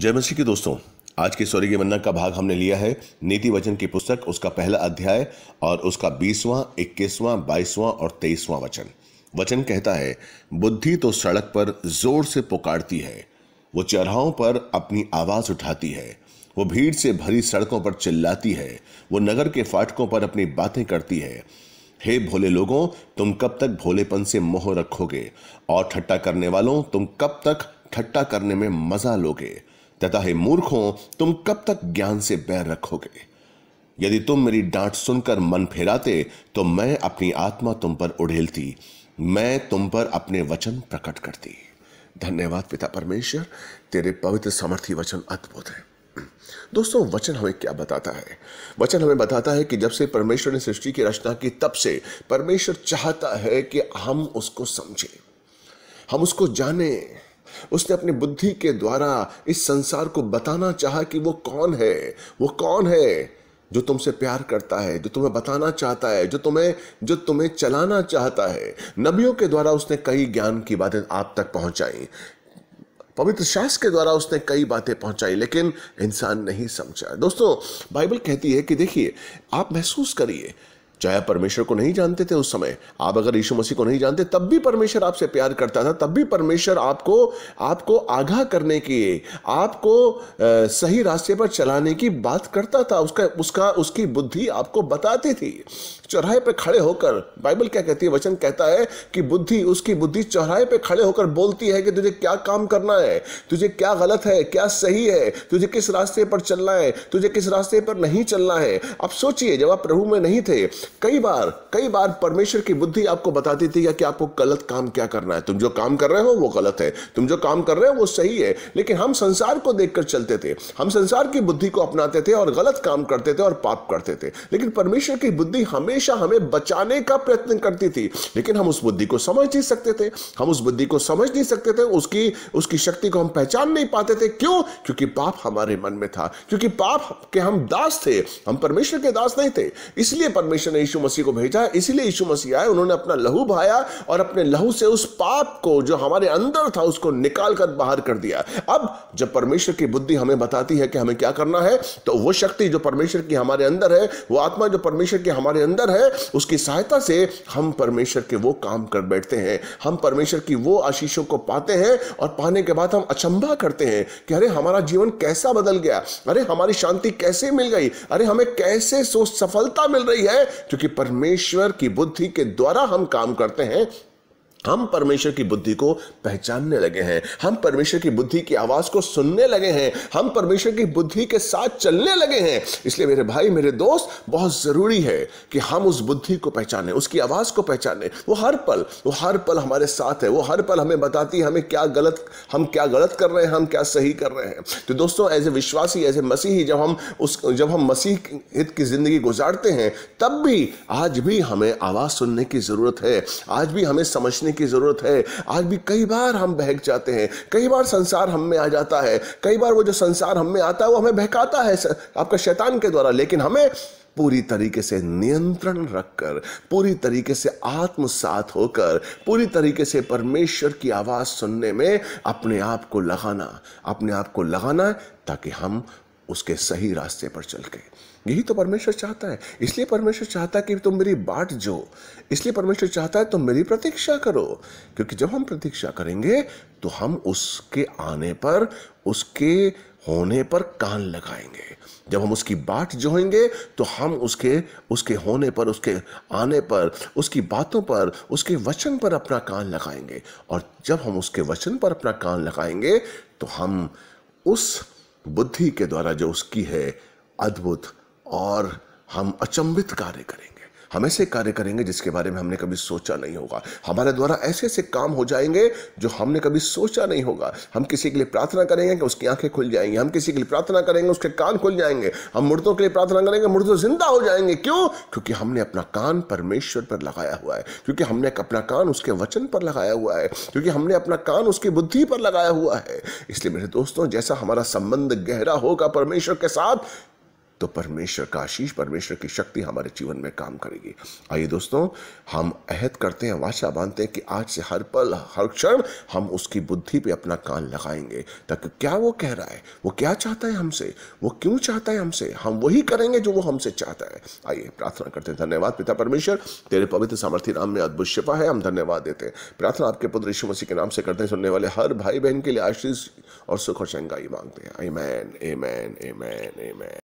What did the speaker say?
जय मसी के दोस्तों आज के स्वर्गीय मन्ना का भाग हमने लिया है नीति वचन की पुस्तक उसका पहला अध्याय और उसका बीसवां इक्कीसवां बाईसवां और तेईसवां वचन वचन कहता है बुद्धि तो सड़क पर जोर से पुकारती है वो चौराहों पर अपनी आवाज उठाती है वो भीड़ से भरी सड़कों पर चिल्लाती है वो नगर के फाटकों पर अपनी बातें करती है हे भोले लोगों तुम कब तक भोलेपन से मोह रखोगे और ठट्टा करने वालों तुम कब तक ठट्टा करने में मजा लोगे तथा हे मूर्खों तुम कब तक ज्ञान से बैर रखोगे यदि तुम मेरी डांट सुनकर मन फेराते तो मैं अपनी आत्मा तुम पर उड़ेलती मैं तुम पर अपने वचन प्रकट करती धन्यवाद पिता परमेश्वर तेरे पवित्र समर्थी वचन अद्भुत है दोस्तों वचन हमें क्या बताता है वचन हमें बताता है कि जब से परमेश्वर ने सृष्टि की रचना की तब से परमेश्वर चाहता है कि हम उसको समझें हम उसको जानें उसने अपनी बुद्धि के द्वारा इस संसार को बताना चाहा कि वो कौन है वो कौन है जो तुमसे प्यार करता है जो तुम्हें बताना चाहता है जो तुम्हें जो तुम्हें चलाना चाहता है नबियों के द्वारा उसने कई ज्ञान की बातें आप तक पहुंचाई पवित्र शास्त्र के द्वारा उसने कई बातें पहुंचाई लेकिन इंसान नहीं समझा दोस्तों बाइबल कहती है कि देखिए आप महसूस करिए चाहे परमेश्वर को नहीं जानते थे उस समय आप अगर यीशु मसीह को नहीं जानते तब भी परमेश्वर आपसे प्यार करता था तब भी परमेश्वर आपको आपको आगाह करने की आपको सही रास्ते पर चलाने की बात करता था उसका उसका उसकी बुद्धि आपको बताती थी चौराहे पर खड़े होकर बाइबल क्या कहती है वचन कहता है कि बुद्धि उसकी बुद्धि चौराहे पर खड़े होकर बोलती है कि तुझे क्या काम करना है तुझे क्या गलत है क्या सही है तुझे किस रास्ते पर चलना है तुझे किस रास्ते पर नहीं चलना है आप सोचिए जब आप प्रभु में नहीं थे कई बार कई बार परमेश्वर की बुद्धि आपको बताती थी कि आपको गलत काम क्या करना है तुम जो काम कर रहे हो वो गलत है तुम जो काम कर रहे हो वो सही है लेकिन हम संसार को देख चलते थे हम संसार की बुद्धि को अपनाते थे और गलत काम करते थे और पाप करते थे लेकिन परमेश्वर की बुद्धि हमें हमेशा हमें बचाने का प्रयत्न करती थी लेकिन हम उस बुद्धि को समझ नहीं सकते थे हम उस बुद्धि को समझ नहीं सकते थे उसकी उसकी शक्ति को हम पहचान नहीं पाते थे क्यों क्योंकि पाप हमारे मन में था क्योंकि पाप के हम दास थे हम परमेश्वर के दास नहीं थे इसलिए परमेश्वर ने यीशु मसीह को भेजा इसलिए यीशु मसीह आए उन्होंने अपना लहू बहाया और अपने लहू से उस पाप को जो हमारे अंदर था उसको निकाल कर बाहर कर दिया अब जब परमेश्वर की बुद्धि हमें बताती है कि हमें क्या करना है तो वो शक्ति जो परमेश्वर की हमारे अंदर है वो आत्मा जो परमेश्वर की हमारे अंदर पावर है उसकी सहायता से हम परमेश्वर के वो काम कर बैठते हैं हम परमेश्वर की वो आशीषों को पाते हैं और पाने के बाद हम अचंभा करते हैं कि अरे हमारा जीवन कैसा बदल गया अरे हमारी शांति कैसे मिल गई अरे हमें कैसे सफलता मिल रही है क्योंकि परमेश्वर की बुद्धि के द्वारा हम काम करते हैं हम परमेश्वर की बुद्धि को पहचानने लगे हैं हम परमेश्वर की बुद्धि की आवाज को सुनने लगे हैं हम परमेश्वर की बुद्धि के साथ चलने लगे हैं इसलिए मेरे भाई मेरे दोस्त बहुत जरूरी है कि हम उस बुद्धि को पहचाने उसकी आवाज को पहचाने वो हर पल वो हर पल हमारे साथ है वो हर पल हमें बताती है हमें क्या गलत हम क्या गलत कर रहे हैं हम क्या सही कर रहे हैं तो दोस्तों एज ए विश्वासी एज ए मसीही जब हम उस जब हम मसीह हित की जिंदगी गुजारते हैं तब भी आज भी हमें आवाज सुनने की जरूरत है आज भी हमें समझने सोचने की ज़रूरत है आज भी कई बार हम बहक जाते हैं कई बार संसार हम में आ जाता है कई बार वो जो संसार हम में आता है वो हमें बहकाता है आपका शैतान के द्वारा लेकिन हमें पूरी तरीके से नियंत्रण रखकर पूरी तरीके से आत्मसात होकर पूरी तरीके से परमेश्वर की आवाज़ सुनने में अपने आप को लगाना अपने आप को लगाना ताकि हम उसके सही रास्ते पर चल के यही तो परमेश्वर चाहता है इसलिए परमेश्वर चाहता है कि तुम मेरी बाट जो इसलिए परमेश्वर चाहता है तुम मेरी प्रतीक्षा करो क्योंकि जब हम प्रतीक्षा करेंगे तो हम उसके आने पर उसके होने पर कान लगाएंगे जब हम उसकी बाट जोएंगे तो हम उसके उसके होने पर उसके आने पर उसकी बातों पर उसके वचन पर अपना कान लगाएंगे और जब हम उसके वचन पर अपना कान लगाएंगे तो हम उस बुद्धि के द्वारा जो उसकी है अद्भुत और हम अचंभित कार्य करेंगे हम ऐसे कार्य करेंगे जिसके बारे में हमने कभी सोचा नहीं होगा हमारे द्वारा ऐसे ऐसे काम हो जाएंगे जो हमने कभी सोचा नहीं होगा हम किसी के लिए प्रार्थना करेंगे कि उसकी आंखें खुल जाएंगी हम किसी के लिए प्रार्थना करेंगे उसके कान खुल जाएंगे हम मुर्दों के लिए प्रार्थना करेंगे मुर्दों जिंदा हो जाएंगे क्यों क्योंकि हमने अपना कान परमेश्वर पर लगाया हुआ है क्योंकि हमने अपना कान उसके वचन पर लगाया हुआ है क्योंकि हमने अपना कान उसकी बुद्धि पर लगाया हुआ है इसलिए मेरे दोस्तों जैसा हमारा संबंध गहरा होगा परमेश्वर के साथ तो परमेश्वर का आशीष परमेश्वर की शक्ति हमारे जीवन में काम करेगी आइए दोस्तों हम अहद करते हैं वाचा बांधते हैं कि आज से हर पल हर क्षण हम उसकी बुद्धि पे अपना कान लगाएंगे ताकि क्या वो कह रहा है वो क्या चाहता है हमसे वो क्यों चाहता है हमसे हम वही करेंगे जो वो हमसे चाहता है आइए प्रार्थना करते हैं धन्यवाद पिता परमेश्वर तेरे पवित्र सामर्थ्य नाम में अद्भुत शिपा है हम धन्यवाद देते हैं प्रार्थना आपके पुत्र ऋषि मसीह के नाम से करते हैं सुनने वाले हर भाई बहन के लिए आशीष और सुख और चंगाई मांगते हैं amen amen amen a man